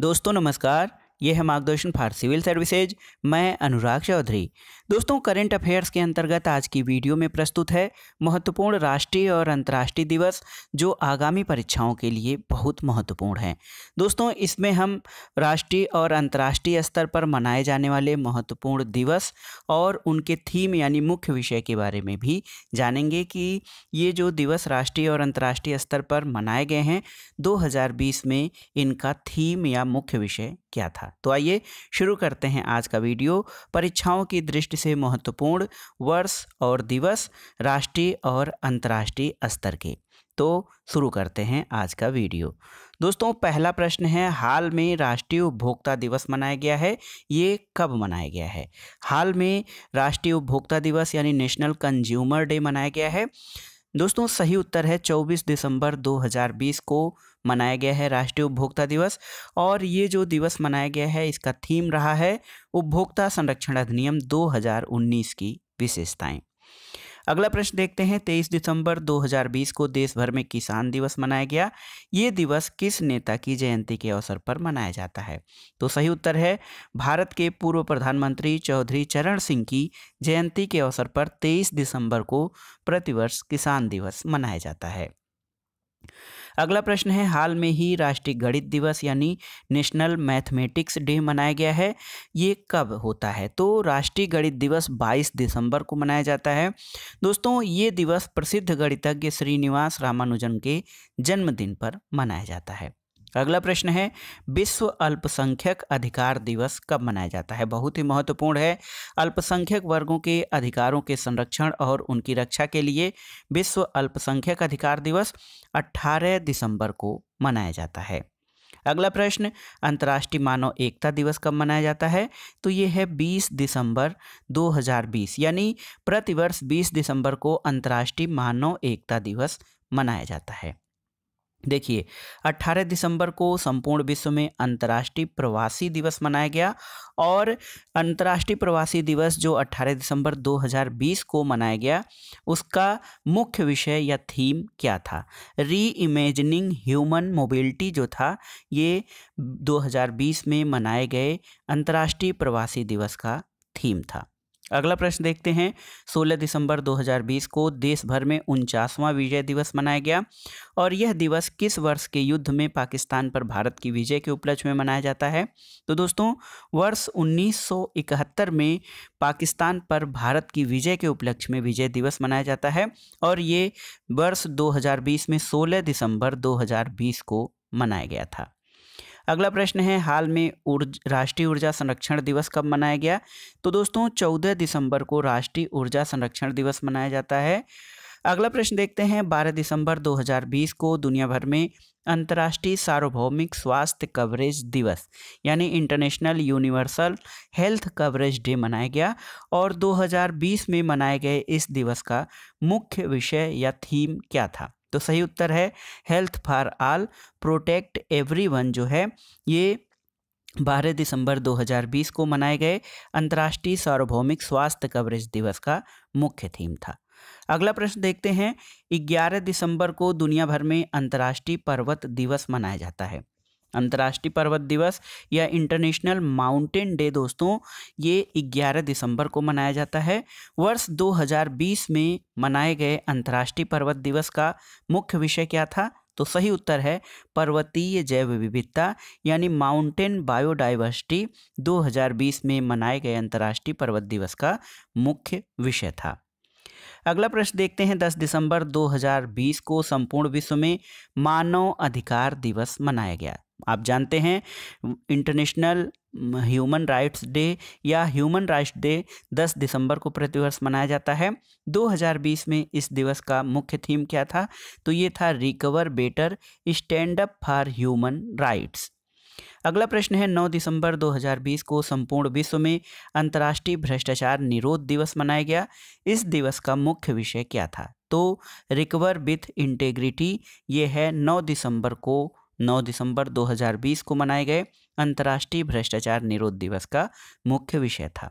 दोस्तों नमस्कार ये है मार्गदर्शन फॉर सिविल सर्विसेज मैं अनुराग चौधरी दोस्तों करंट अफेयर्स के अंतर्गत आज की वीडियो में प्रस्तुत है महत्वपूर्ण राष्ट्रीय और अंतर्राष्ट्रीय दिवस जो आगामी परीक्षाओं के लिए बहुत महत्वपूर्ण हैं दोस्तों इसमें हम राष्ट्रीय और अंतर्राष्ट्रीय स्तर पर मनाए जाने वाले महत्वपूर्ण दिवस और उनके थीम यानी मुख्य विषय के बारे में भी जानेंगे कि ये जो दिवस राष्ट्रीय और अंतर्राष्ट्रीय स्तर पर मनाए गए हैं दो में इनका थीम या मुख्य विषय क्या था तो आइए शुरू करते हैं आज का वीडियो परीक्षाओं की दृष्टि से महत्वपूर्ण वर्ष और दिवस राष्ट्रीय और अंतर्राष्ट्रीय स्तर के तो शुरू करते हैं आज का वीडियो दोस्तों पहला प्रश्न है हाल में राष्ट्रीय उपभोक्ता दिवस मनाया गया है ये कब मनाया गया है हाल में राष्ट्रीय उपभोक्ता दिवस यानी नेशनल कंज्यूमर डे मनाया गया है दोस्तों सही उत्तर है 24 दिसंबर 2020 को मनाया गया है राष्ट्रीय उपभोक्ता दिवस और ये जो दिवस मनाया गया है इसका थीम रहा है उपभोक्ता संरक्षण अधिनियम 2019 की विशेषताएं अगला प्रश्न देखते हैं 23 दिसंबर 2020 को देश भर में किसान दिवस मनाया गया ये दिवस किस नेता की जयंती के अवसर पर मनाया जाता है तो सही उत्तर है भारत के पूर्व प्रधानमंत्री चौधरी चरण सिंह की जयंती के अवसर पर 23 दिसंबर को प्रतिवर्ष किसान दिवस मनाया जाता है अगला प्रश्न है हाल में ही राष्ट्रीय गणित दिवस यानी नेशनल मैथमेटिक्स डे मनाया गया है ये कब होता है तो राष्ट्रीय गणित दिवस 22 दिसंबर को मनाया जाता है दोस्तों ये दिवस प्रसिद्ध गणितज्ञ श्रीनिवास रामानुजन के जन्मदिन पर मनाया जाता है अगला प्रश्न है विश्व अल्पसंख्यक अधिकार दिवस कब मनाया जाता है बहुत ही महत्वपूर्ण है अल्पसंख्यक वर्गों के अधिकारों के संरक्षण और उनकी रक्षा के लिए विश्व अल्पसंख्यक अधिकार दिवस 18 दिसंबर को मनाया जाता है अगला प्रश्न अंतर्राष्ट्रीय मानव एकता दिवस कब मनाया जाता है तो ये है 20 दिसंबर 2020 यानी प्रतिवर्ष 20 दिसंबर को अंतर्राष्ट्रीय मानव एकता दिवस मनाया जाता है देखिए 18 दिसंबर को संपूर्ण विश्व में अंतर्राष्ट्रीय प्रवासी दिवस मनाया गया और अंतर्राष्ट्रीय प्रवासी दिवस जो 18 दिसंबर 2020 को मनाया गया उसका मुख्य विषय या थीम क्या था री इमेजनिंग ह्यूमन मोबिलिटी जो था ये 2020 में मनाए गए अंतर्राष्ट्रीय प्रवासी दिवस का थीम था अगला प्रश्न देखते हैं 16 दिसंबर 2020 को देश भर में उनचासवां विजय दिवस मनाया गया और यह दिवस किस वर्ष के युद्ध में पाकिस्तान पर भारत की विजय के उपलक्ष्य में मनाया जाता है तो दोस्तों वर्ष 1971 में पाकिस्तान पर भारत की विजय के उपलक्ष्य में विजय दिवस मनाया जाता है और ये वर्ष 2020 में 16 दिसंबर 2020 को मनाया गया था अगला प्रश्न है हाल में ऊर्जा राष्ट्रीय ऊर्जा संरक्षण दिवस कब मनाया गया तो दोस्तों चौदह दिसंबर को राष्ट्रीय ऊर्जा संरक्षण दिवस मनाया जाता है अगला प्रश्न देखते हैं 12 दिसंबर 2020 को दुनिया भर में अंतर्राष्ट्रीय सार्वभौमिक स्वास्थ्य कवरेज दिवस यानी international universal health coverage day मनाया गया और 2020 में मनाए गए इस दिवस का मुख्य विषय या थीम क्या था तो सही उत्तर है health for all protect everyone जो है ये बारह दिसंबर 2020 को मनाए गए अंतर्राष्ट्रीय सार्वभौमिक स्वास्थ्य कवरेज दिवस का मुख्य थीम था अगला प्रश्न देखते हैं 11 दिसंबर को दुनिया भर में अंतर्राष्ट्रीय पर्वत दिवस मनाया जाता है अंतर्राष्ट्रीय पर्वत दिवस या इंटरनेशनल माउंटेन डे दोस्तों ये 11 दिसंबर को मनाया जाता है वर्ष 2020 में मनाए गए अंतर्राष्ट्रीय पर्वत दिवस का मुख्य विषय क्या था तो सही उत्तर है पर्वतीय जैव विविधता यानी माउंटेन बायोडाइवर्सिटी 2020 में मनाए गए अंतर्राष्ट्रीय पर्वत दिवस का मुख्य विषय था अगला प्रश्न देखते हैं 10 दिसंबर 2020 को संपूर्ण विश्व में मानव अधिकार दिवस मनाया गया आप जानते हैं इंटरनेशनल ह्यूमन राइट्स डे या ह्यूमन राइट्स डे 10 दिसंबर को प्रतिवर्ष मनाया जाता है 2020 में इस दिवस का मुख्य थीम क्या था तो ये था recover better stand up for human rights अगला प्रश्न है 9 दिसंबर 2020 को संपूर्ण विश्व में अंतर्राष्ट्रीय भ्रष्टाचार निरोध दिवस मनाया गया इस दिवस का मुख्य विषय क्या था तो रिकवर विथ इंटेग्रिटी ये है 9 दिसंबर को 9 दिसंबर 2020 को मनाए गए अंतर्राष्ट्रीय भ्रष्टाचार निरोध दिवस का मुख्य विषय था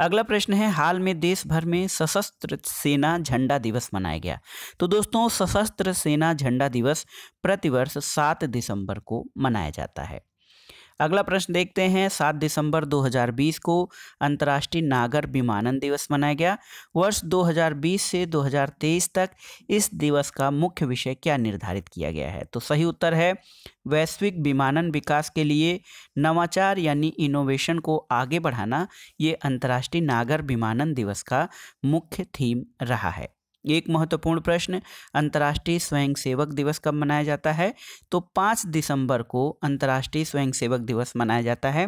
अगला प्रश्न है हाल में देश भर में सशस्त्र सेना झंडा दिवस मनाया गया तो दोस्तों सशस्त्र सेना झंडा दिवस प्रतिवर्ष 7 दिसंबर को मनाया जाता है अगला प्रश्न देखते हैं सात दिसंबर 2020 को अंतर्राष्ट्रीय नागर विमानन दिवस मनाया गया वर्ष 2020 से 2023 तक इस दिवस का मुख्य विषय क्या निर्धारित किया गया है तो सही उत्तर है वैश्विक विमानन विकास के लिए नवाचार यानी इनोवेशन को आगे बढ़ाना ये अंतर्राष्ट्रीय नागर विमानन दिवस का मुख्य थीम रहा है एक महत्वपूर्ण प्रश्न अंतर्राष्ट्रीय स्वयंसेवक दिवस कब मनाया जाता है तो 5 दिसंबर को अंतर्राष्ट्रीय स्वयंसेवक दिवस मनाया जाता है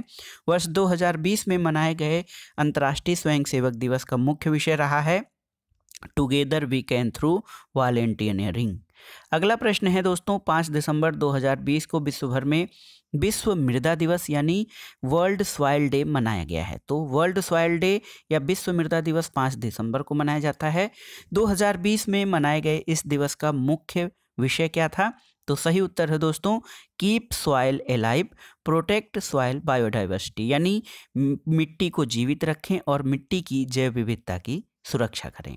वर्ष 2020 में मनाए गए अंतर्राष्ट्रीय स्वयंसेवक दिवस का मुख्य विषय रहा है together we can through volunteering अगला प्रश्न है दोस्तों 5 दिसंबर 2020 को विश्वभर में विश्व मृदा दिवस यानी वर्ल्ड सॉयल डे मनाया गया है तो वर्ल्ड सॉयल डे या विश्व मृदा दिवस पाँच दिसंबर को मनाया जाता है 2020 में मनाए गए इस दिवस का मुख्य विषय क्या था तो सही उत्तर है दोस्तों keep soil alive protect soil biodiversity यानी मिट्टी को जीवित रखें और मिट्टी की जैव विविधता की सुरक्षा करें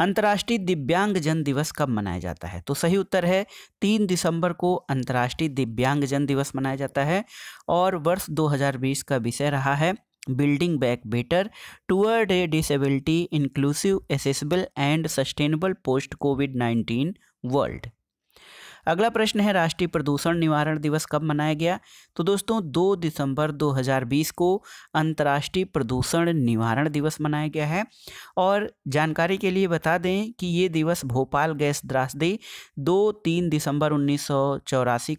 अंतर्राष्ट्रीय दिव्यांगजन दिवस कब मनाया जाता है तो सही उत्तर है तीन दिसंबर को अंतर्राष्ट्रीय दिव्यांगजन दिवस मनाया जाता है और वर्ष 2020 का विषय रहा है building back better toward a disability inclusive accessible and sustainable post COVID nineteen world अगला प्रश्न है राष्ट्रीय प्रदूषण निवारण दिवस कब मनाया गया तो दोस्तों 2 दिसंबर 2020 को अंतर्राष्ट्रीय प्रदूषण निवारण दिवस मनाया गया है और जानकारी के लिए बता दें कि ये दिवस भोपाल गैस द्रासदी दो तीन दिसंबर उन्नीस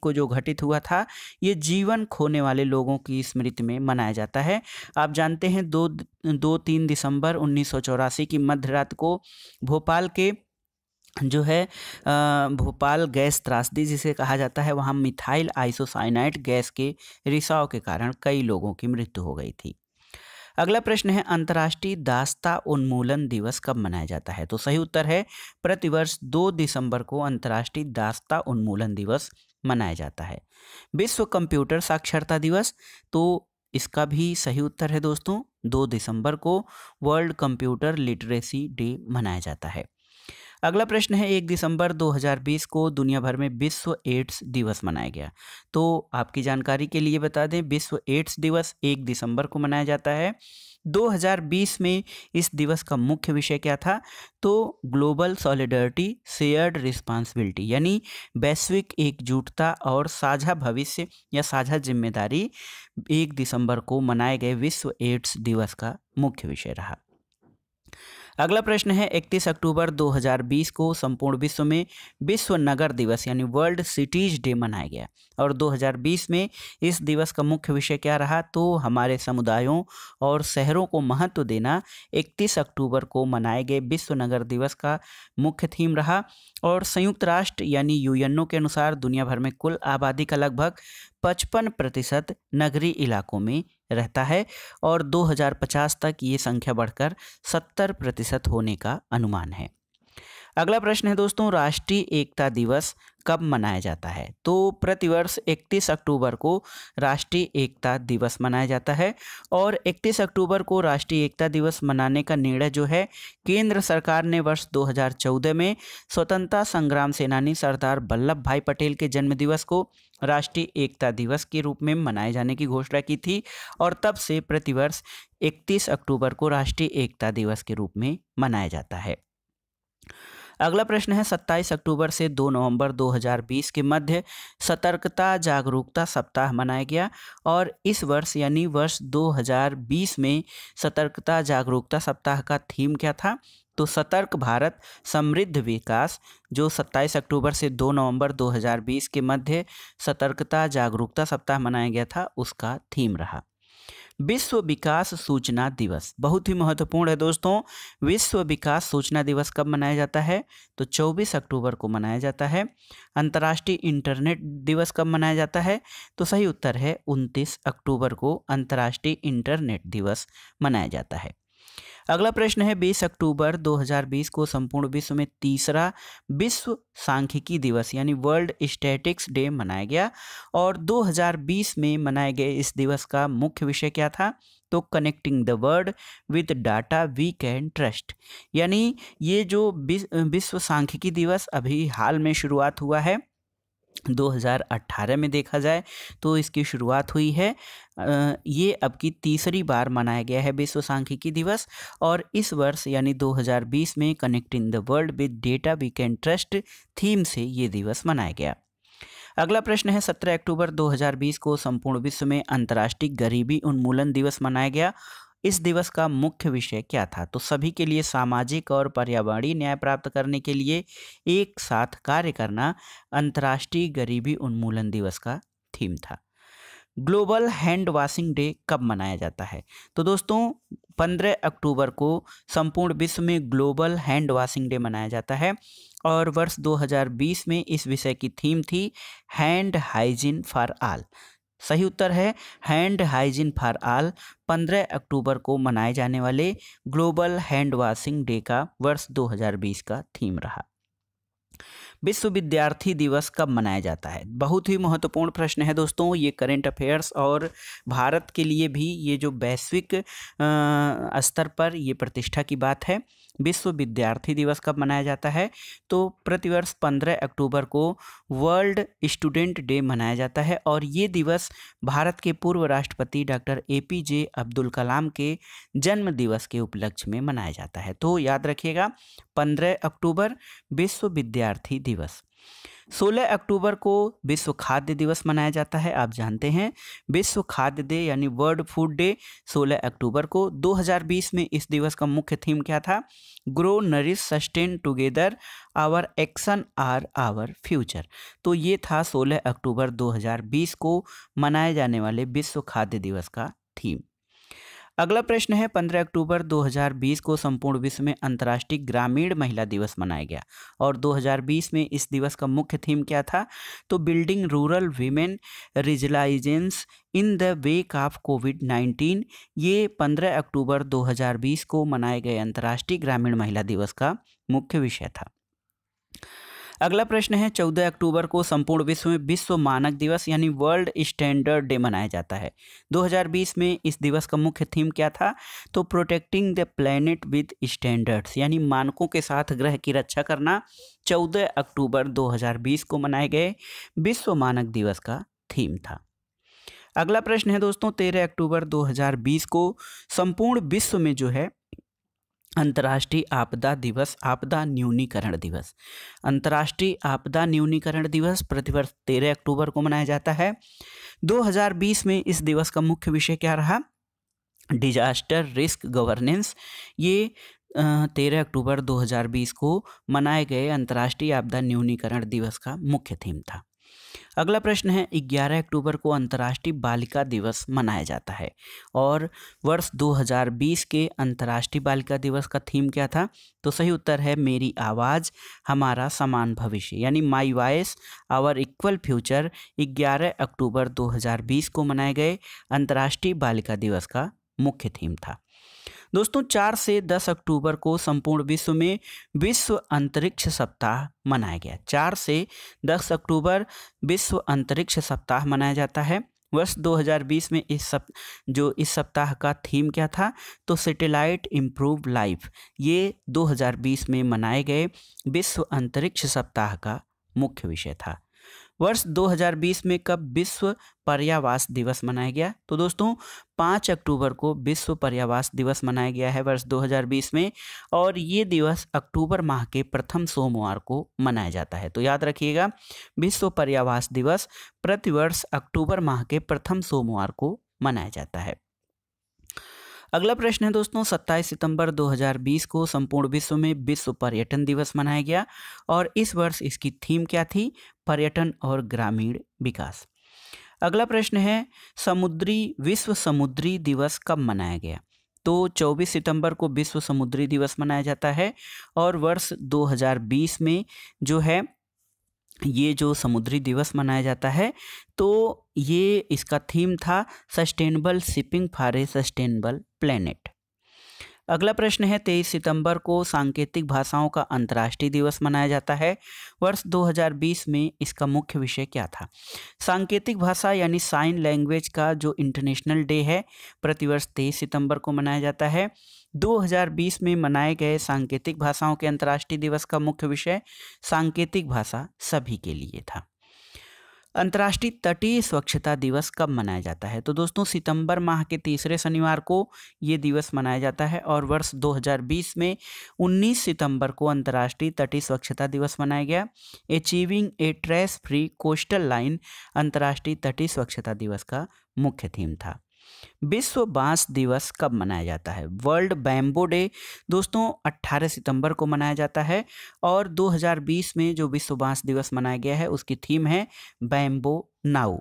को जो घटित हुआ था ये जीवन खोने वाले लोगों की स्मृति में मनाया जाता है आप जानते हैं दो दो तीन दिसंबर उन्नीस की मध्य रात को भोपाल के जो है भोपाल गैस त्रासदी जिसे कहा जाता है वहाँ मिथाइल आइसोसाइनाइट गैस के रिसाव के कारण कई लोगों की मृत्यु हो गई थी अगला प्रश्न है अंतर्राष्ट्रीय दास्ता उन्मूलन दिवस कब मनाया जाता है तो सही उत्तर है प्रतिवर्ष दो दिसंबर को अंतर्राष्ट्रीय दास्ता उन्मूलन दिवस मनाया जाता है विश्व कंप्यूटर साक्षरता दिवस तो इसका भी सही उत्तर है दोस्तों दो दिसंबर को वर्ल्ड कंप्यूटर लिटरेसी डे मनाया जाता है अगला प्रश्न है एक दिसंबर 2020 को दुनिया भर में विश्व एड्स दिवस मनाया गया तो आपकी जानकारी के लिए बता दें विश्व एड्स दिवस एक दिसंबर को मनाया जाता है 2020 में इस दिवस का मुख्य विषय क्या था तो ग्लोबल सॉलिडरिटी शेयर्ड रिस्पांसिबिलिटी यानी वैश्विक एकजुटता और साझा भविष्य या साझा जिम्मेदारी एक दिसंबर को मनाए गए विश्व एड्स दिवस का मुख्य विषय रहा अगला प्रश्न है 31 अक्टूबर 2020 को संपूर्ण विश्व में विश्व नगर दिवस यानी वर्ल्ड सिटीज डे मनाया गया और 2020 में इस दिवस का मुख्य विषय क्या रहा तो हमारे समुदायों और शहरों को महत्व देना 31 अक्टूबर को मनाए गए विश्व नगर दिवस का मुख्य थीम रहा और संयुक्त राष्ट्र यानी यूएनओ के अनुसार दुनिया भर में कुल आबादी का लगभग पचपन प्रतिशत नगरीय इलाकों में रहता है और 2050 तक ये संख्या बढ़कर 70 प्रतिशत होने का अनुमान है अगला प्रश्न है दोस्तों राष्ट्रीय एकता दिवस कब मनाया जाता है तो प्रतिवर्ष 31 अक्टूबर को राष्ट्रीय एकता दिवस मनाया जाता है और 31 अक्टूबर को राष्ट्रीय एकता दिवस मनाने का निर्णय जो है केंद्र सरकार ने वर्ष 2014 में स्वतंत्रता संग्राम सेनानी सरदार वल्लभ भाई पटेल के जन्म दिवस को राष्ट्रीय एकता दिवस के रूप में मनाए जाने की घोषणा की थी और तब से प्रतिवर्ष 31 अक्टूबर को राष्ट्रीय एकता दिवस के रूप में मनाया जाता है अगला प्रश्न है 27 अक्टूबर से 2 नवंबर 2020 के मध्य सतर्कता जागरूकता सप्ताह मनाया गया और इस वर्ष यानी वर्ष 2020 में सतर्कता जागरूकता सप्ताह का थीम क्या था तो सतर्क भारत समृद्ध विकास जो 27 अक्टूबर से 2 नवंबर 2020 के मध्य सतर्कता जागरूकता सप्ताह मनाया गया था उसका थीम रहा विश्व विकास सूचना दिवस बहुत ही महत्वपूर्ण है दोस्तों विश्व विकास सूचना दिवस कब मनाया जाता है तो 24 अक्टूबर को मनाया जाता है अंतर्राष्ट्रीय इंटरनेट दिवस कब मनाया जाता है तो सही उत्तर है 29 अक्टूबर को अंतर्राष्ट्रीय इंटरनेट दिवस मनाया जाता है अगला प्रश्न है 20 अक्टूबर 2020 को संपूर्ण विश्व में तीसरा विश्व सांख्यिकी दिवस यानी वर्ल्ड स्टैटिक्स डे मनाया गया और 2020 में मनाए गए इस दिवस का मुख्य विषय क्या था तो connecting the world with data we can trust यानी ये जो विश्व सांख्यिकी दिवस अभी हाल में शुरुआत हुआ है 2018 में देखा जाए तो इसकी शुरुआत हुई है ये अब की तीसरी बार मनाया गया है विश्व सांख्यिकी दिवस और इस वर्ष यानी 2020 में connecting the world with data we can trust theme से ये दिवस मनाया गया अगला प्रश्न है 17 अक्टूबर 2020 को संपूर्ण विश्व में अंतर्राष्ट्रीय गरीबी उन्मूलन दिवस मनाया गया इस दिवस का मुख्य विषय क्या था तो सभी के लिए सामाजिक और पर्यावरणीय न्याय प्राप्त करने के लिए एक साथ कार्य करना अंतर्राष्ट्रीय गरीबी उन्मूलन दिवस का थीम था ग्लोबल हैंड वॉशिंग डे कब मनाया जाता है तो दोस्तों 15 अक्टूबर को संपूर्ण विश्व में ग्लोबल हैंड वॉशिंग डे मनाया जाता है और वर्ष 2020 में इस विषय की थीम थी हैंड हाइजीन फॉर आल सही उत्तर है हैंड हाइजीन फॉर आल 15 अक्टूबर को मनाए जाने वाले ग्लोबल हैंड वॉशिंग डे का वर्ष 2020 का थीम रहा विश्व विद्यार्थी दिवस कब मनाया जाता है बहुत ही महत्वपूर्ण प्रश्न है दोस्तों ये करेंट अफेयर्स और भारत के लिए भी ये जो वैश्विक स्तर पर ये प्रतिष्ठा की बात है विश्व विद्यार्थी दिवस कब मनाया जाता है तो प्रतिवर्ष पंद्रह अक्टूबर को वर्ल्ड स्टूडेंट डे मनाया जाता है और ये दिवस भारत के पूर्व राष्ट्रपति doctor A P J Abdul Kalam के जन्म दिवस के उपलक्ष्य में मनाया जाता है तो याद रखिएगा पंद्रह अक्टूबर विश्व विद्यार्थी दिवस 16 अक्टूबर को विश्व खाद्य दिवस मनाया जाता है आप जानते हैं विश्व खाद्य डे यानी वर्ल्ड फूड डे 16 अक्टूबर को 2020 में इस दिवस का मुख्य थीम क्या था grow nourish sustain together our action are our future तो ये था 16 अक्टूबर 2020 को मनाए जाने वाले विश्व खाद्य दिवस का थीम अगला प्रश्न है 15 अक्टूबर 2020 को संपूर्ण विश्व में अंतर्राष्ट्रीय ग्रामीण महिला दिवस मनाया गया और 2020 में इस दिवस का मुख्य थीम क्या था तो building rural women resilience in the wake of COVID 19 ये 15 अक्टूबर 2020 को मनाए गए अंतर्राष्ट्रीय ग्रामीण महिला दिवस का मुख्य विषय था अगला प्रश्न है चौदह अक्टूबर को संपूर्ण विश्व में विश्व मानक दिवस यानी वर्ल्ड स्टैंडर्ड डे मनाया जाता है 2020 में इस दिवस का मुख्य थीम क्या था तो protecting the planet with standards यानी मानकों के साथ ग्रह की रक्षा करना 14 अक्टूबर 2020 को मनाए गए विश्व मानक दिवस का थीम था अगला प्रश्न है दोस्तों तेरह अक्टूबर 2020 को संपूर्ण विश्व में जो है अंतर्राष्ट्रीय आपदा दिवस आपदा न्यूनीकरण दिवस अंतर्राष्ट्रीय आपदा न्यूनीकरण दिवस प्रतिवर्ष तेरह अक्टूबर को मनाया जाता है 2020 में इस दिवस का मुख्य विषय क्या रहा डिजास्टर रिस्क गवर्नेंस ये तेरह अक्टूबर 2020 को मनाए गए अंतर्राष्ट्रीय आपदा न्यूनीकरण दिवस का मुख्य थीम था अगला प्रश्न है 11 अक्टूबर को अंतर्राष्ट्रीय बालिका दिवस मनाया जाता है और वर्ष 2020 के अंतर्राष्ट्रीय बालिका दिवस का थीम क्या था तो सही उत्तर है मेरी आवाज़ हमारा समान भविष्य यानी my voice our equal future 11 अक्टूबर 2020 को मनाए गए अंतर्राष्ट्रीय बालिका दिवस का मुख्य थीम था दोस्तों चार से दस अक्टूबर को संपूर्ण विश्व में विश्व अंतरिक्ष सप्ताह मनाया गया चार से दस अक्टूबर विश्व अंतरिक्ष सप्ताह मनाया जाता है वर्ष 2020 में इस सप जो इस सप्ताह का थीम क्या था तो सेटेलाइट इम्प्रूव लाइफ ये 2020 में मनाए गए विश्व अंतरिक्ष सप्ताह का मुख्य विषय था वर्ष 2020 में कब विश्व पर्यावास दिवस मनाया गया तो दोस्तों 5 अक्टूबर को विश्व पर्यावास दिवस मनाया गया है वर्ष 2020 में और ये दिवस अक्टूबर माह के प्रथम सोमवार को मनाया जाता है तो याद रखिएगा विश्व पर्यावास दिवस प्रतिवर्ष अक्टूबर माह के प्रथम सोमवार को मनाया जाता है अगला प्रश्न है दोस्तों 27 सितंबर 2020 को संपूर्ण विश्व में विश्व पर्यटन दिवस मनाया गया और इस वर्ष इसकी थीम क्या थी पर्यटन और ग्रामीण विकास अगला प्रश्न है समुद्री विश्व समुद्री दिवस कब मनाया गया तो 24 सितंबर को विश्व समुद्री दिवस मनाया जाता है और वर्ष 2020 में जो है ये जो समुद्री दिवस मनाया जाता है तो ये इसका थीम था sustainable shipping for a sustainable planet अगला प्रश्न है तेईस सितंबर को सांकेतिक भाषाओं का अंतर्राष्ट्रीय दिवस मनाया जाता है वर्ष 2020 में इसका मुख्य विषय क्या था सांकेतिक भाषा यानी साइन लैंग्वेज का जो इंटरनेशनल डे है प्रतिवर्ष तेईस सितंबर को मनाया जाता है 2020 में मनाए गए सांकेतिक भाषाओं के अंतर्राष्ट्रीय दिवस का मुख्य विषय सांकेतिक भाषा सभी के लिए था अंतर्राष्ट्रीय तटीय स्वच्छता दिवस कब मनाया जाता है तो दोस्तों सितंबर माह के तीसरे शनिवार को ये दिवस मनाया जाता है और वर्ष 2020 में 19 सितंबर को अंतर्राष्ट्रीय तटीय स्वच्छता दिवस मनाया गया achieving a trash free coastal line अंतर्राष्ट्रीय तटीय स्वच्छता दिवस का मुख्य थीम था विश्व बांस दिवस कब मनाया जाता है वर्ल्ड बैम्बो डे दोस्तों 18 सितंबर को मनाया जाता है और 2020 में जो विश्व बांस दिवस मनाया गया है उसकी थीम है बैम्बो नाउ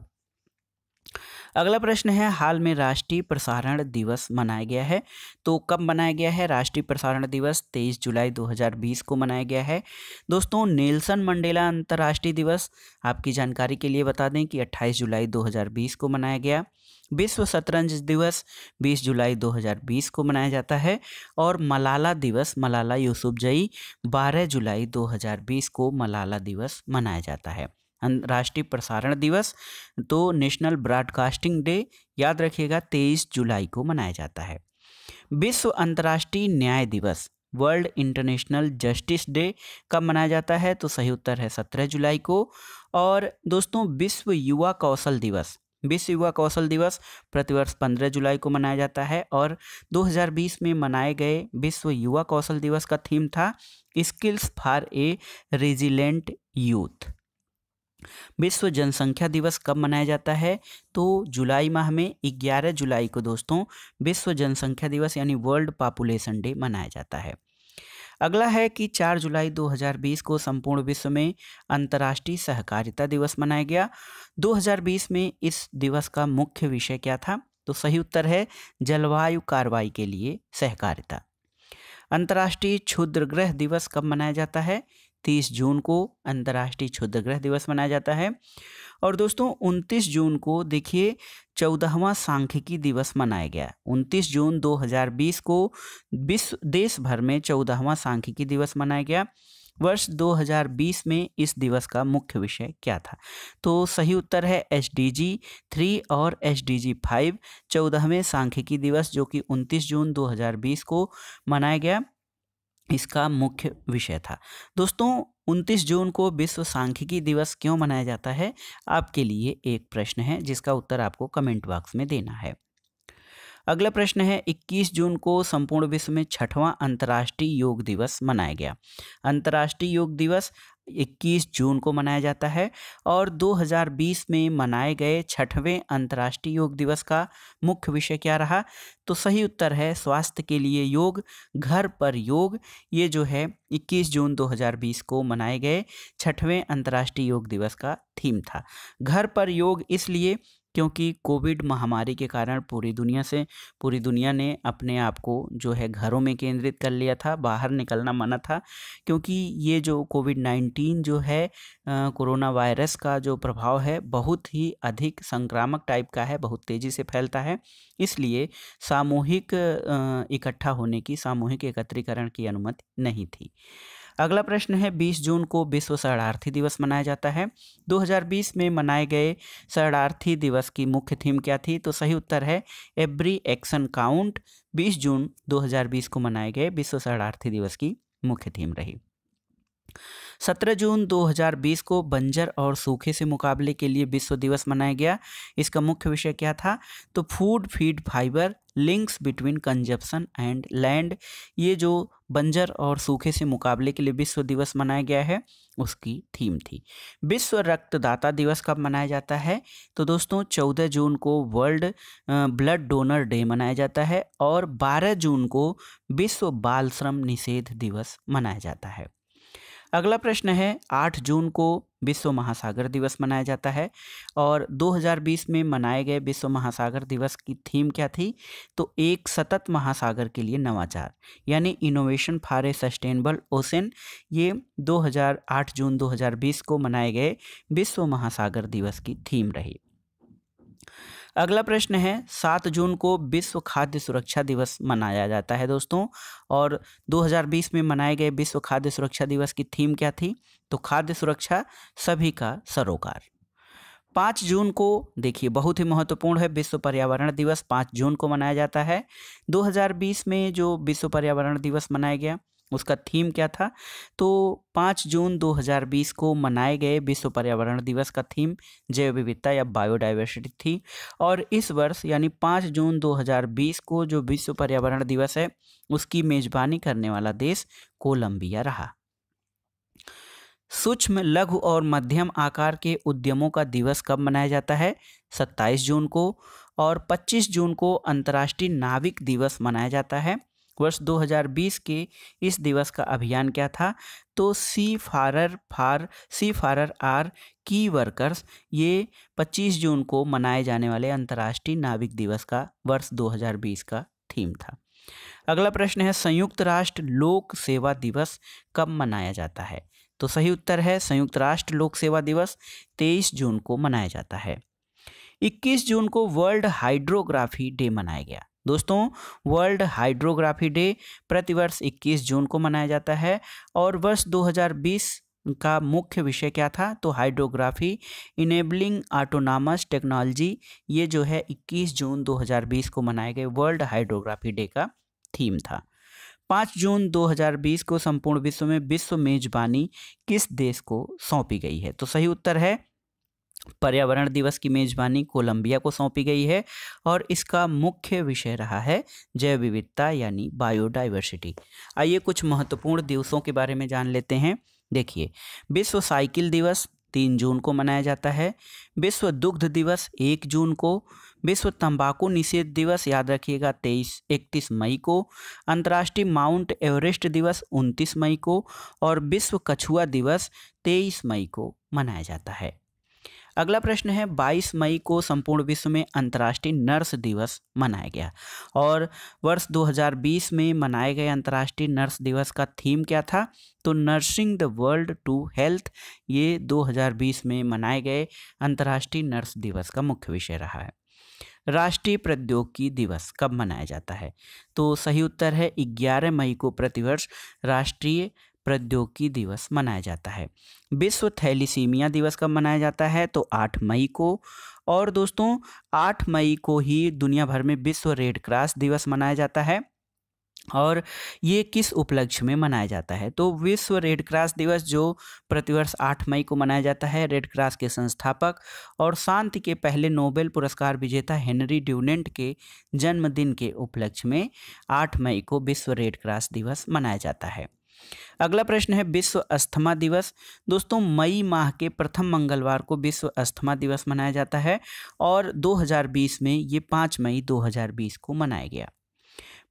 अगला प्रश्न है हाल में राष्ट्रीय प्रसारण दिवस मनाया गया है तो कब मनाया गया है राष्ट्रीय प्रसारण दिवस 23 जुलाई 2020 को मनाया गया है दोस्तों नेल्सन मंडेला अंतर्राष्ट्रीय दिवस आपकी जानकारी के लिए बता दें कि 28 जुलाई 2020 को मनाया गया विश्व शतरंज दिवस 20 जुलाई 2020 को मनाया जाता है और मलाला दिवस मलाला यूसुफजई 12 जुलाई 2020 को मलाला दिवस मनाया जाता है अंतर्राष्ट्रीय प्रसारण दिवस तो नेशनल ब्रॉडकास्टिंग डे याद रखिएगा 23 जुलाई को मनाया जाता है विश्व अंतर्राष्ट्रीय न्याय दिवस वर्ल्ड इंटरनेशनल जस्टिस डे कब मनाया जाता है तो सही उत्तर है सत्रह जुलाई को और दोस्तों विश्व युवा कौशल दिवस विश्व युवा कौशल दिवस प्रतिवर्ष 15 जुलाई को मनाया जाता है और 2020 में मनाए गए विश्व युवा कौशल दिवस का थीम था skills for a resilient youth विश्व जनसंख्या दिवस कब मनाया जाता है तो जुलाई माह में 11 जुलाई को दोस्तों विश्व जनसंख्या दिवस यानी वर्ल्ड पॉपुलेशन डे मनाया जाता है अगला है कि 4 जुलाई 2020 को संपूर्ण विश्व में अंतर्राष्ट्रीय सहकारिता दिवस मनाया गया 2020 में इस दिवस का मुख्य विषय क्या था तो सही उत्तर है जलवायु कार्रवाई के लिए सहकारिता अंतर्राष्ट्रीय क्षुद्रग्रह दिवस कब मनाया जाता है 30 जून को अंतर्राष्ट्रीय क्षुद्रग्रह दिवस मनाया जाता है और दोस्तों 29 जून को देखिए चौदहवा सांख्यिकी दिवस मनाया गया 29 जून 2020 को विश्व देश भर में चौदहवा सांख्यिकी दिवस मनाया गया वर्ष 2020 में इस दिवस का मुख्य विषय क्या था तो सही उत्तर है एच डी जी थ्री और एच डी जी फाइव चौदहवें सांख्यिकी दिवस जो कि 29 जून 2020 को मनाया गया इसका मुख्य विषय था दोस्तों उनतीस जून को विश्व सांख्यिकी दिवस क्यों मनाया जाता है आपके लिए एक प्रश्न है जिसका उत्तर आपको कमेंट बॉक्स में देना है अगला प्रश्न है 21 जून को संपूर्ण विश्व में छठवां अंतर्राष्ट्रीय योग दिवस मनाया गया अंतर्राष्ट्रीय योग दिवस 21 जून को मनाया जाता है और 2020 में मनाए गए छठवें अंतर्राष्ट्रीय योग दिवस का मुख्य विषय क्या रहा तो सही उत्तर है स्वास्थ्य के लिए योग घर पर योग ये जो है 21 जून 2020 को मनाए गए छठवें अंतर्राष्ट्रीय योग दिवस का थीम था घर पर योग इसलिए क्योंकि कोविड महामारी के कारण पूरी दुनिया से पूरी दुनिया ने अपने आप को जो है घरों में केंद्रित कर लिया था बाहर निकलना मना था क्योंकि ये जो कोविड नाइन्टीन जो है कोरोना वायरस का जो प्रभाव है बहुत ही अधिक संक्रामक टाइप का है बहुत तेज़ी से फैलता है इसलिए सामूहिक इकट्ठा होने की सामूहिक एकत्रीकरण की अनुमति नहीं थी अगला प्रश्न है 20 जून को विश्व शरणार्थी दिवस मनाया जाता है 2020 में मनाए गए शरणार्थी दिवस की मुख्य थीम क्या थी तो सही उत्तर है एवरी एक्शन काउंट 20 जून 2020 को मनाए गए विश्व शरणार्थी दिवस की मुख्य थीम रही 17 जून 2020 को बंजर और सूखे से मुकाबले के लिए विश्व दिवस मनाया गया इसका मुख्य विषय क्या था तो food feed fibre links between consumption and land ये जो बंजर और सूखे से मुकाबले के लिए विश्व दिवस मनाया गया है उसकी थीम थी विश्व रक्तदाता दिवस कब मनाया जाता है तो दोस्तों 14 जून को वर्ल्ड ब्लड डोनर डे मनाया जाता है और 12 जून को विश्व बाल श्रम निषेध दिवस मनाया जाता है अगला प्रश्न है 8 जून को विश्व महासागर दिवस मनाया जाता है और 2020 में मनाए गए विश्व महासागर दिवस की थीम क्या थी तो एक सतत महासागर के लिए नवाचार यानी innovation for a sustainable ocean ये 2008 जून 2020 को मनाए गए विश्व महासागर दिवस की थीम रही अगला प्रश्न है सात जून को विश्व खाद्य सुरक्षा दिवस मनाया जाता है दोस्तों और 2020 में मनाए गए विश्व खाद्य सुरक्षा दिवस की थीम क्या थी तो खाद्य सुरक्षा सभी का सरोकार पाँच जून को देखिए बहुत ही महत्वपूर्ण है विश्व पर्यावरण दिवस पाँच जून को मनाया जाता है 2020 में जो विश्व पर्यावरण दिवस मनाया गया उसका थीम क्या था तो 5 जून 2020 को मनाए गए विश्व पर्यावरण दिवस का थीम जैव विविधता या बायोडाइवर्सिटी थी और इस वर्ष यानी 5 जून 2020 को जो विश्व पर्यावरण दिवस है उसकी मेजबानी करने वाला देश कोलंबिया रहा सूक्ष्म लघु और मध्यम आकार के उद्यमों का दिवस कब मनाया जाता है 27 जून को और 25 जून को अंतर्राष्ट्रीय नाविक दिवस मनाया जाता है वर्ष 2020 के इस दिवस का अभियान क्या था तो सी फारर फार सी फारर आर की वर्कर्स ये 25 जून को मनाए जाने वाले अंतर्राष्ट्रीय नाविक दिवस का वर्ष 2020 का थीम था अगला प्रश्न है संयुक्त राष्ट्र लोक सेवा दिवस कब मनाया जाता है तो सही उत्तर है संयुक्त राष्ट्र लोक सेवा दिवस 23 जून को मनाया जाता है 21 जून को वर्ल्ड हाइड्रोग्राफी डे मनाया गया दोस्तों वर्ल्ड हाइड्रोग्राफी डे प्रतिवर्ष 21 जून को मनाया जाता है और वर्ष 2020 का मुख्य विषय क्या था तो हाइड्रोग्राफी इनेबलिंग ऑटोनामस टेक्नोलॉजी ये जो है 21 जून 2020 को मनाए गए वर्ल्ड हाइड्रोग्राफी डे का थीम था पाँच जून 2020 को संपूर्ण विश्व में विश्व मेजबानी किस देश को सौंपी गई है तो सही उत्तर है पर्यावरण दिवस की मेजबानी कोलंबिया को सौंपी गई है और इसका मुख्य विषय रहा है जैव विविधता यानी बायोडाइवर्सिटी आइए कुछ महत्वपूर्ण दिवसों के बारे में जान लेते हैं देखिए विश्व साइकिल दिवस तीन जून को मनाया जाता है विश्व दुग्ध दिवस एक जून को विश्व तंबाकू निषेध दिवस याद रखिएगा तेईस इकतीस मई को अंतर्राष्ट्रीय माउंट एवरेस्ट दिवस उनतीस मई को और विश्व कछुआ दिवस तेईस मई को मनाया जाता है अगला प्रश्न है 22 मई को संपूर्ण विश्व में अंतर्राष्ट्रीय नर्स दिवस मनाया गया और वर्ष 2020 में मनाए गए अंतर्राष्ट्रीय नर्स दिवस का थीम क्या था तो nursing the world to health ये 2020 में मनाए गए अंतर्राष्ट्रीय नर्स दिवस का मुख्य विषय रहा है राष्ट्रीय प्रौद्योगिकी दिवस कब मनाया जाता है तो सही उत्तर है 11 मई को प्रतिवर्ष राष्ट्रीय प्रौद्योगिकी दिवस मनाया जाता है विश्व थैलीसीमिया दिवस कब मनाया जाता है तो 8 मई को और दोस्तों 8 मई को ही दुनिया भर में विश्व रेड क्रॉस दिवस मनाया जाता है और ये किस उपलक्ष्य में मनाया जाता है तो विश्व रेड क्रॉस दिवस जो प्रतिवर्ष 8 मई को मनाया जाता है रेड क्रॉस के संस्थापक और शांति के पहले नोबेल पुरस्कार विजेता हेनरी ड्यूनेंट के जन्मदिन के उपलक्ष्य में 8 मई को विश्व रेड क्रॉस दिवस मनाया जाता है अगला प्रश्न है विश्व अस्थमा दिवस दोस्तों मई माह के प्रथम मंगलवार को विश्व अस्थमा दिवस मनाया जाता है और 2020 में ये पाँच मई 2020 को मनाया गया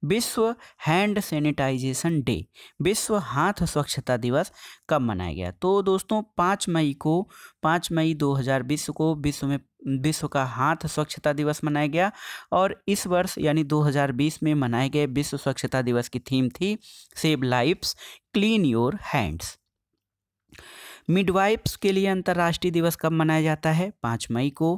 विश्व हैंड सैनिटाइजेशन डे विश्व हाथ स्वच्छता दिवस कब मनाया गया तो दोस्तों पाँच मई को पाँच मई 2020 को विश्व में विश्व का हाथ स्वच्छता दिवस मनाया गया और इस वर्ष यानी 2020 में मनाए गए विश्व स्वच्छता दिवस की थीम थी save lives clean your hands midwives के लिए अंतर्राष्ट्रीय दिवस कब मनाया जाता है पाँच मई को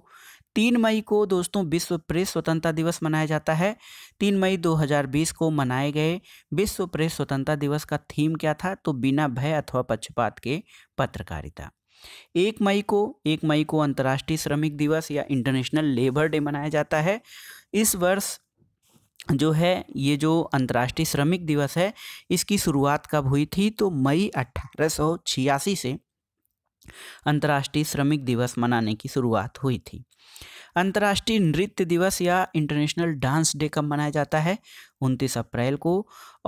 तीन मई को दोस्तों विश्व प्रेस स्वतंत्रता दिवस मनाया जाता है तीन मई 2020 को मनाए गए विश्व प्रेस स्वतंत्रता दिवस का थीम क्या था तो बिना भय अथवा पक्षपात के पत्रकारिता एक मई को एक मई को अंतर्राष्ट्रीय श्रमिक दिवस या इंटरनेशनल लेबर डे मनाया जाता है इस वर्ष जो है ये जो अंतर्राष्ट्रीय श्रमिक दिवस है इसकी शुरुआत कब हुई थी तो मई अट्ठारह से अंतर्राष्ट्रीय श्रमिक दिवस मनाने की शुरुआत हुई थी अंतर्राष्ट्रीय नृत्य दिवस या इंटरनेशनल डांस डे कब मनाया जाता है उनतीस अप्रैल को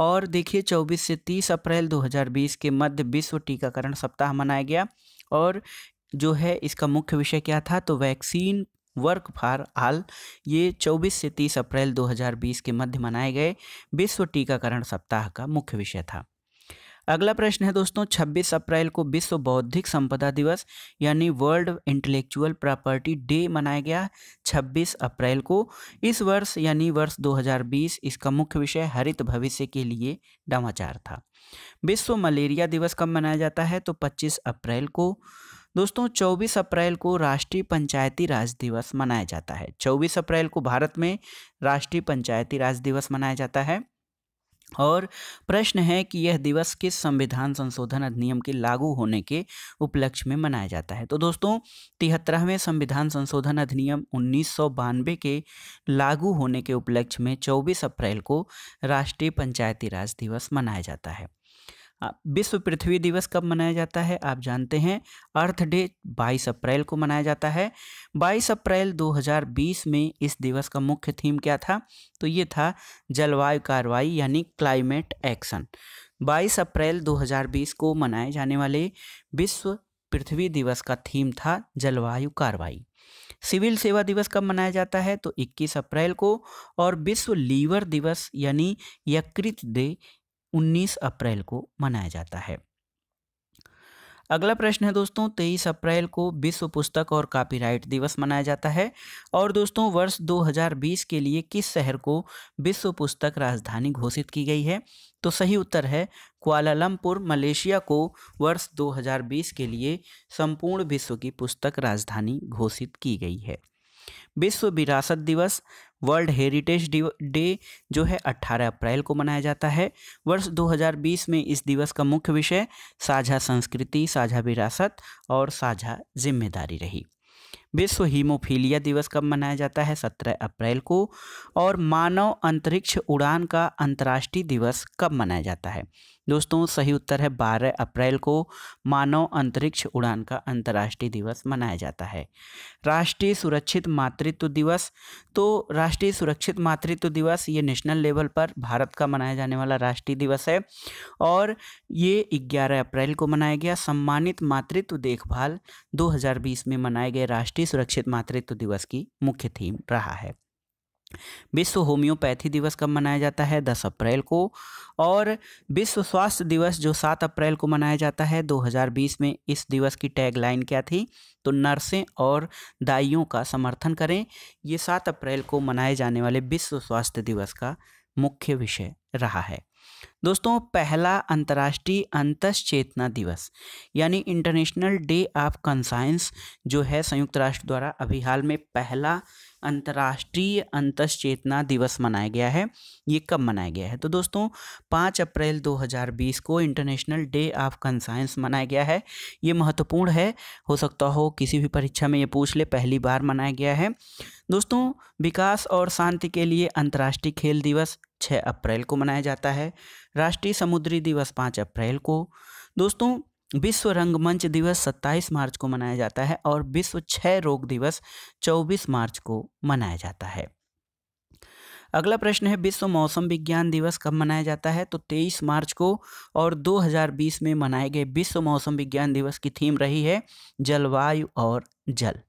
और देखिए 24 से 30 अप्रैल 2020 के मध्य विश्व टीकाकरण सप्ताह मनाया गया और जो है इसका मुख्य विषय क्या था तो वैक्सीन वर्क फॉर आल ये 24 से 30 अप्रैल 2020 के मध्य मनाए गए विश्व टीकाकरण सप्ताह का मुख्य विषय था अगला प्रश्न है दोस्तों 26 अप्रैल को विश्व बौद्धिक संपदा दिवस यानी वर्ल्ड इंटेलेक्चुअल प्रॉपर्टी डे मनाया गया 26 अप्रैल को इस वर्ष यानी वर्ष 2020 इसका मुख्य विषय हरित भविष्य के लिए नवाचार था विश्व मलेरिया दिवस कब मनाया जाता है तो 25 अप्रैल को दोस्तों 24 अप्रैल को राष्ट्रीय पंचायती राज दिवस मनाया जाता है 24 अप्रैल को भारत में राष्ट्रीय पंचायती राज दिवस मनाया जाता है और प्रश्न है कि यह दिवस किस संविधान संशोधन अधिनियम के लागू होने के उपलक्ष्य में मनाया जाता है तो दोस्तों तिहत्तरवें संविधान संशोधन अधिनियम उन्नीस के लागू होने के उपलक्ष्य में 24 अप्रैल को राष्ट्रीय पंचायती राज दिवस मनाया जाता है विश्व पृथ्वी दिवस कब मनाया जाता है आप जानते हैं अर्थ डे 22 अप्रैल को मनाया जाता है 22 अप्रैल 2020 में इस दिवस का मुख्य थीम क्या था तो ये था जलवायु कार्रवाई यानी क्लाइमेट एक्शन 22 अप्रैल 2020 को मनाए जाने वाले विश्व पृथ्वी दिवस का थीम था जलवायु कार्रवाई सिविल सेवा दिवस कब मनाया जाता है तो 21 अप्रैल को और विश्व लीवर दिवस यानी यकृत डे 19 अप्रैल को मनाया जाता है अगला प्रश्न है दोस्तों 23 अप्रैल को विश्व पुस्तक और कॉपीराइट दिवस मनाया जाता है और दोस्तों वर्ष 2020 के लिए किस शहर को विश्व पुस्तक राजधानी घोषित की गई है तो सही उत्तर है क्वालालंपुर मलेशिया को वर्ष 2020 के लिए संपूर्ण विश्व की पुस्तक राजधानी घोषित की गई है विश्व विरासत दिवस वर्ल्ड हेरिटेज डे जो है 18 अप्रैल को मनाया जाता है वर्ष 2020 में इस दिवस का मुख्य विषय साझा संस्कृति साझा विरासत और साझा जिम्मेदारी रही विश्व हीमोफीलिया दिवस कब मनाया जाता है सत्रह अप्रैल को और मानव अंतरिक्ष उड़ान का अंतर्राष्ट्रीय दिवस कब मनाया जाता है दोस्तों सही उत्तर है बारह अप्रैल को मानव अंतरिक्ष उड़ान का अंतर्राष्ट्रीय दिवस मनाया जाता है राष्ट्रीय सुरक्षित मातृत्व दिवस तो राष्ट्रीय सुरक्षित मातृत्व दिवस ये नेशनल लेवल पर भारत का मनाया जाने वाला राष्ट्रीय दिवस है और ये 11 अप्रैल को मनाया गया सम्मानित मातृत्व देखभाल 2020 में मनाए गए राष्ट्रीय राष्ट्रीय सुरक्षित मातृत्व दिवस की मुख्य थीम रहा है विश्व होम्योपैथी दिवस कब मनाया जाता है 10 अप्रैल को और विश्व स्वास्थ्य दिवस जो 7 अप्रैल को मनाया जाता है 2020 में इस दिवस की टैगलाइन क्या थी तो नर्सें और दाइयों का समर्थन करें ये 7 अप्रैल को मनाए जाने वाले विश्व स्वास्थ्य दिवस का मुख्य विषय रहा है दोस्तों पहला अंतर्राष्ट्रीय अंतस चेतना दिवस यानी इंटरनेशनल डे ऑफ कंसाइंस जो है संयुक्त राष्ट्र द्वारा अभी हाल में पहला अंतर्राष्ट्रीय अंतस चेतना दिवस मनाया गया है ये कब मनाया गया है तो दोस्तों पाँच अप्रैल 2020 को इंटरनेशनल डे ऑफ कंसाइंस मनाया गया है ये महत्वपूर्ण है हो सकता हो किसी भी परीक्षा में ये पूछ ले पहली बार मनाया गया है दोस्तों विकास और शांति के लिए अंतर्राष्ट्रीय खेल दिवस छः अप्रैल को मनाया जाता है राष्ट्रीय समुद्री दिवस पाँच अप्रैल को दोस्तों विश्व रंगमंच दिवस 27 मार्च को मनाया जाता है और विश्व क्षय रोग दिवस 24 मार्च को मनाया जाता है अगला प्रश्न है विश्व मौसम विज्ञान दिवस कब मनाया जाता है तो 23 मार्च को और 2020 में मनाए गए विश्व मौसम विज्ञान दिवस की थीम रही है जलवायु और जल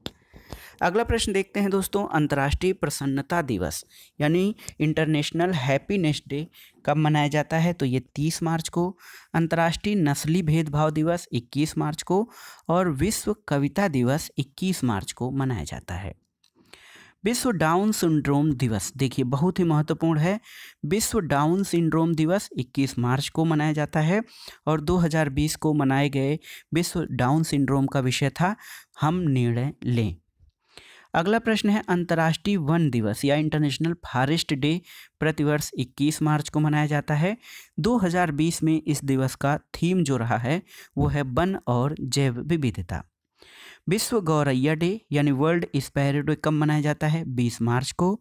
अगला प्रश्न देखते हैं दोस्तों अंतर्राष्ट्रीय प्रसन्नता दिवस यानी इंटरनेशनल हैप्पीनेस डे कब मनाया जाता है तो ये 30 मार्च को अंतर्राष्ट्रीय नस्ली भेदभाव दिवस 21 मार्च को और विश्व कविता दिवस 21 मार्च को मनाया जाता है विश्व डाउन सिंड्रोम दिवस देखिए बहुत ही महत्वपूर्ण है विश्व डाउन सिंड्रोम दिवस 21 मार्च को मनाया जाता है और 2020 को मनाए गए विश्व डाउन सिंड्रोम का विषय था हम निर्णय लें अगला प्रश्न है अंतर्राष्ट्रीय वन दिवस या इंटरनेशनल फॉरेस्ट डे प्रतिवर्ष 21 मार्च को मनाया जाता है 2020 में इस दिवस का थीम जो रहा है वो है वन और जैव विविधता विश्व गौरैया डे यानी वर्ल्ड स्पैरो डे कब मनाया जाता है 20 मार्च को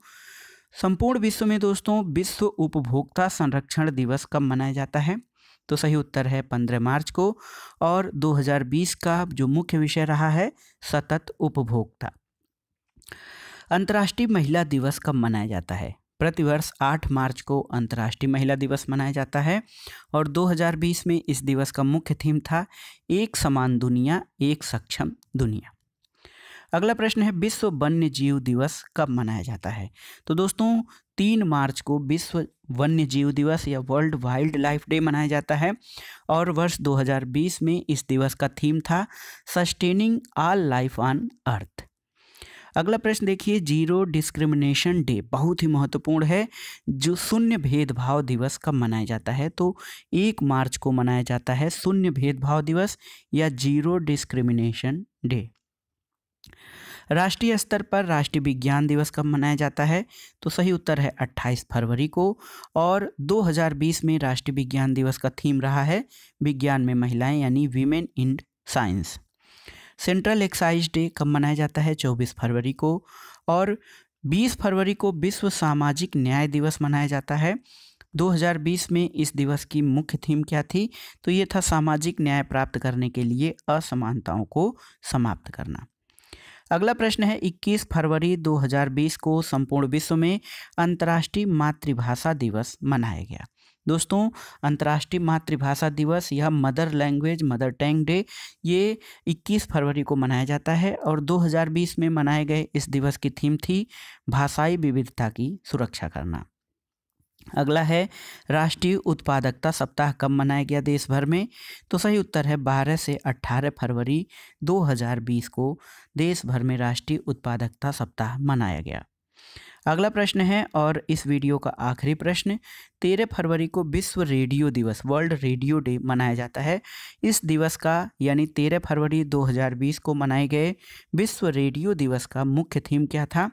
संपूर्ण विश्व में दोस्तों विश्व उपभोक्ता संरक्षण दिवस कब मनाया जाता है तो सही उत्तर है 15 मार्च को और 2020 का जो मुख्य विषय रहा है सतत उपभोक्ता अंतर्राष्ट्रीय महिला दिवस कब मनाया जाता है प्रतिवर्ष 8 मार्च को अंतर्राष्ट्रीय महिला दिवस मनाया जाता है और 2020 में इस दिवस का मुख्य थीम था एक समान दुनिया एक सक्षम दुनिया अगला प्रश्न है विश्व वन्य जीव दिवस कब मनाया जाता है तो दोस्तों तीन मार्च को विश्व वन्य जीव दिवस या वर्ल्ड वाइल्ड लाइफ डे मनाया जाता है और वर्ष 2020 में इस दिवस का थीम था sustaining all life on earth अगला प्रश्न देखिए जीरो डिस्क्रिमिनेशन डे बहुत ही महत्वपूर्ण है जो शून्य भेदभाव दिवस कब मनाया जाता है तो एक मार्च को मनाया जाता है शून्य भेदभाव दिवस या जीरो डिस्क्रिमिनेशन डे राष्ट्रीय स्तर पर राष्ट्रीय विज्ञान दिवस कब मनाया जाता है तो सही उत्तर है 28 फरवरी को और 2020 में राष्ट्रीय विज्ञान दिवस का थीम रहा है विज्ञान में महिलाएं यानी women in science central excise day कब मनाया जाता है 24 फरवरी को और 20 फरवरी को विश्व सामाजिक न्याय दिवस मनाया जाता है 2020 में इस दिवस की मुख्य थीम क्या थी तो ये था सामाजिक न्याय प्राप्त करने के लिए असमानताओं को समाप्त करना अगला प्रश्न है 21 फरवरी 2020 को संपूर्ण विश्व में अंतर्राष्ट्रीय मातृभाषा दिवस मनाया गया दोस्तों अंतर्राष्ट्रीय मातृभाषा दिवस या mother language mother tongue day ये 21 फरवरी को मनाया जाता है और 2020 में मनाए गए इस दिवस की थीम थी भाषाई विविधता की सुरक्षा करना अगला है राष्ट्रीय उत्पादकता सप्ताह कब मनाया गया देश भर में तो सही उत्तर है 12 से 18 फरवरी 2020 को देश भर में राष्ट्रीय उत्पादकता सप्ताह मनाया गया अगला प्रश्न है और इस वीडियो का आखिरी प्रश्न तेरह फरवरी को विश्व रेडियो दिवस वर्ल्ड रेडियो डे मनाया जाता है इस दिवस का यानी तेरह फरवरी 2020 को मनाए गए विश्व रेडियो दिवस का मुख्य थीम क्या था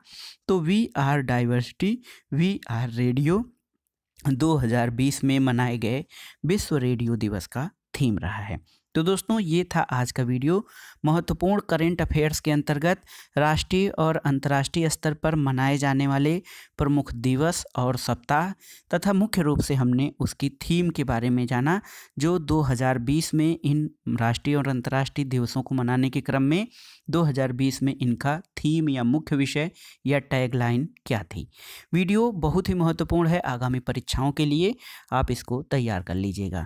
तो we are diversity we are radio 2020 में मनाए गए विश्व रेडियो दिवस का थीम रहा है तो दोस्तों ये था आज का वीडियो महत्वपूर्ण करेंट अफेयर्स के अंतर्गत राष्ट्रीय और अंतर्राष्ट्रीय स्तर पर मनाए जाने वाले प्रमुख दिवस और सप्ताह तथा मुख्य रूप से हमने उसकी थीम के बारे में जाना जो 2020 में इन राष्ट्रीय और अंतर्राष्ट्रीय दिवसों को मनाने के क्रम में 2020 में इनका थीम या मुख्य विषय या टैगलाइन क्या थी वीडियो बहुत ही महत्वपूर्ण है आगामी परीक्षाओं के लिए आप इसको तैयार कर लीजिएगा